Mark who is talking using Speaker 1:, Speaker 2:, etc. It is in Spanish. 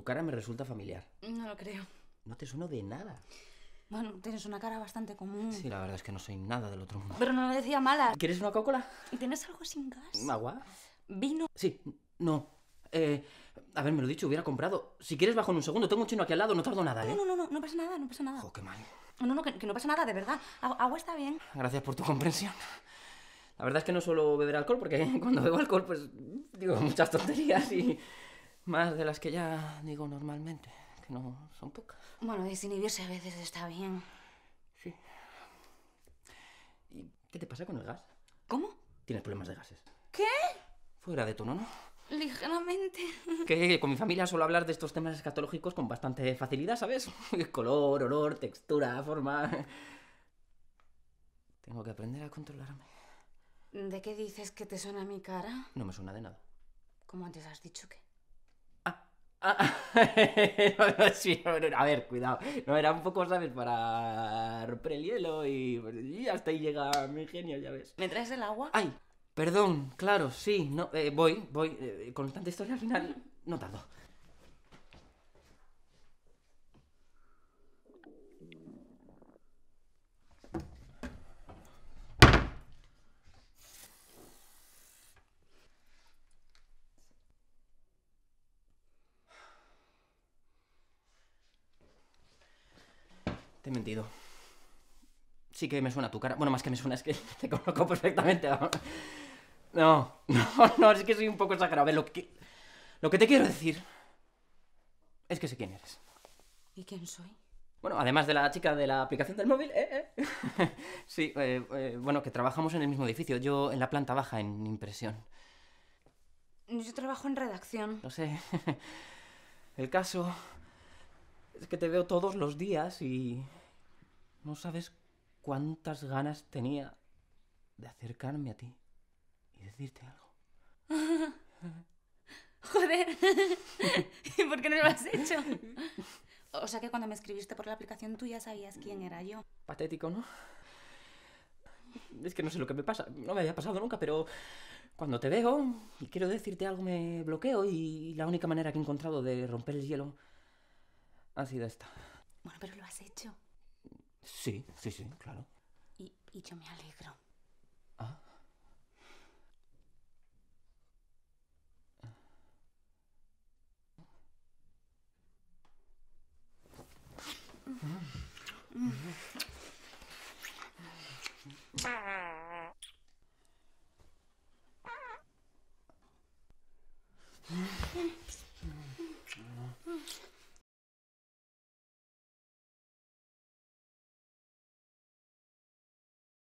Speaker 1: Tu cara me resulta familiar. No lo creo. No te sueno de nada. Bueno, tienes una cara bastante común. Sí, la verdad es que no soy nada del otro mundo. Pero no lo decía mala. ¿Quieres una Coca-Cola? ¿Y tienes algo sin gas? ¿Agua? ¿Vino? Sí, no. Eh, a ver, me lo he dicho, hubiera comprado. Si quieres, bajo en un segundo. Tengo un chino aquí al lado, no tardo nada, ¿eh? No, no, no, no pasa nada, no pasa nada. Oh, qué mal. No, no, que, que no pasa nada, de verdad. Agua, agua está bien. Gracias por tu comprensión. La verdad es que no suelo beber alcohol porque cuando bebo alcohol, pues digo muchas tonterías y más de las que ya digo normalmente, que no son pocas. Bueno, desinhibirse a veces está bien. Sí. ¿Y qué te pasa con el gas? ¿Cómo? Tienes problemas de gases. ¿Qué? Fuera de tono, ¿no? Ligeramente. Que con mi familia suelo hablar de estos temas escatológicos con bastante facilidad, ¿sabes? Color, olor, textura, forma. Tengo que aprender a controlarme. ¿De qué dices que te suena mi cara? No me suena de nada. ¿Cómo antes has dicho que? a ver, cuidado. No, era un poco, ¿sabes? Para prehielo y... hasta ahí llega mi genio, ya ves. ¿Me traes el agua? Ay, perdón, claro, sí. No, eh, voy, voy. Eh, con tanta historia al final no tardo. Te he mentido. Sí que me suena tu cara. Bueno, más que me suena, es que te conozco perfectamente. No, no, no, es que soy un poco exagerado. A ver, lo que, lo que te quiero decir es que sé quién eres. ¿Y quién soy? Bueno, además de la chica de la aplicación del móvil, eh, eh. sí, eh, bueno, que trabajamos en el mismo edificio, yo en la planta baja, en impresión. Yo trabajo en redacción. No sé. El caso es que te veo todos los días y no sabes cuántas ganas tenía de acercarme a ti y decirte algo. Joder, ¿y por qué no lo has hecho? O sea que cuando me escribiste por la aplicación tú ya sabías quién era yo. Patético, ¿no? Es que no sé lo que me pasa, no me había pasado nunca, pero cuando te veo y quiero decirte algo me bloqueo y la única manera que he encontrado de romper el hielo ha sido esta. Bueno, pero lo has hecho. Sí, sí, sí, claro. Y, y yo me alegro. Ah.